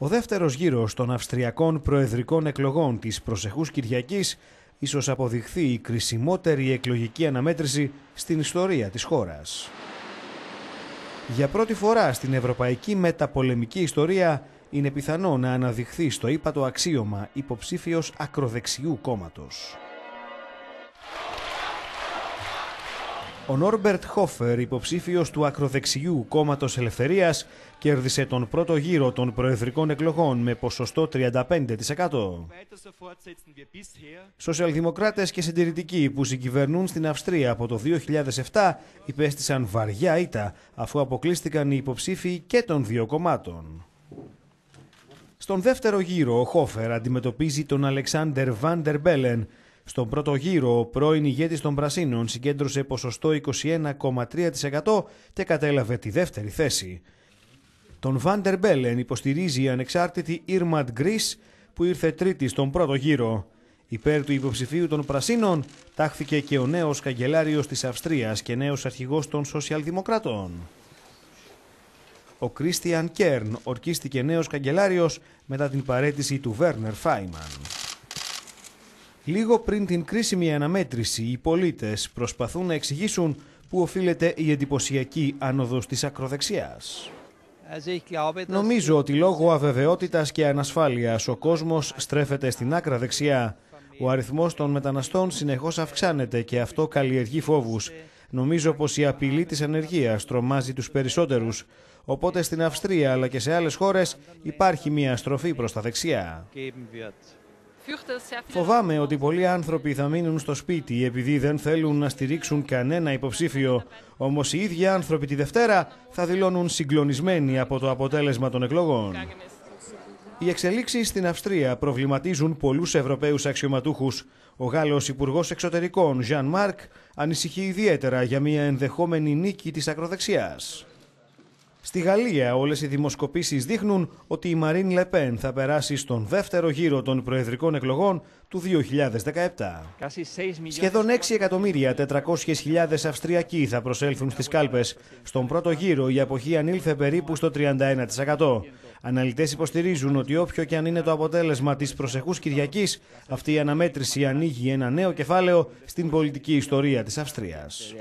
Ο δεύτερος γύρος των Αυστριακών Προεδρικών Εκλογών της προσεχούς Κυριακής ίσως αποδειχθεί η κρισιμότερη εκλογική αναμέτρηση στην ιστορία της χώρας. Για πρώτη φορά στην ευρωπαϊκή μεταπολεμική ιστορία είναι πιθανό να αναδειχθεί στο ύπατο αξίωμα υποψήφιος ακροδεξιού κόμματος. Ο Νόρμπερτ Χόφερ, υποψήφιος του ακροδεξιού κόμματος Ελευθερίας, κέρδισε τον πρώτο γύρο των προεδρικών εκλογών με ποσοστό 35%. Σοσιαλδημοκράτες και συντηρητικοί που συγκυβερνούν στην Αυστρία από το 2007 υπέστησαν βαριά ήττα αφού αποκλείστηκαν οι υποψήφοι και των δύο κομμάτων. Στον δεύτερο γύρο, ο Χόφερ αντιμετωπίζει τον Αλεξάνδερ Βάντερ Μπέλεν, στον πρώτο γύρο, ο πρώην ηγέτης των Πρασίνων συγκέντρωσε ποσοστό 21,3% και κατέλαβε τη δεύτερη θέση. Τον Βάντερ Μπέλεν υποστηρίζει η ανεξάρτητη Ήρματ Γκρίς που ήρθε τρίτη στον πρώτο γύρο. Υπέρ του υποψηφίου των Πρασίνων τάχθηκε και ο νέος καγκελάριος της Αυστρίας και νέος αρχηγός των Σοσιαλδημοκρατών. Ο Κρίστιαν Κέρν ορκίστηκε νέος καγκελάριος μετά την παρέτηση του Βέρνερ Φάιμαν. Λίγο πριν την κρίσιμη αναμέτρηση, οι πολίτες προσπαθούν να εξηγήσουν που οφείλεται η εντυπωσιακή άνοδος της ακροδεξιάς. Νομίζω ότι λόγω αβεβαιότητας και ανασφάλειας, ο κόσμος στρέφεται στην άκρα δεξιά. Ο αριθμός των μεταναστών συνεχώς αυξάνεται και αυτό καλλιεργεί φόβους. Νομίζω πως η απειλή της ανεργίας τρομάζει τους περισσότερους. Οπότε στην Αυστρία αλλά και σε άλλες χώρες υπάρχει μια στροφή προς τα δεξιά. Φοβάμαι ότι πολλοί άνθρωποι θα μείνουν στο σπίτι επειδή δεν θέλουν να στηρίξουν κανένα υποψήφιο. Όμως οι ίδιοι άνθρωποι τη Δευτέρα θα δηλώνουν συγκλονισμένοι από το αποτέλεσμα των εκλογών. Οι εξελίξεις στην Αυστρία προβληματίζουν πολλούς Ευρωπαίους αξιωματούχους. Ο Γάλλος Υπουργός Εξωτερικών, Ζαν Μάρκ, ανησυχεί ιδιαίτερα για μια ενδεχόμενη νίκη της ακροδεξιάς. Στη Γαλλία όλες οι δημοσκοπήσεις δείχνουν ότι η Μαρίν Λεπέν θα περάσει στον δεύτερο γύρο των προεδρικών εκλογών του 2017. Σχεδόν 6 εκατομμύρια 400.000 Αυστριακοί θα προσέλθουν στις κάλπες. Στον πρώτο γύρο η αποχή ανήλθε περίπου στο 31%. Αναλυτές υποστηρίζουν ότι όποιο και αν είναι το αποτέλεσμα της προσεχούς Κυριακής, αυτή η αναμέτρηση ανοίγει ένα νέο κεφάλαιο στην πολιτική ιστορία της Αυστρίας.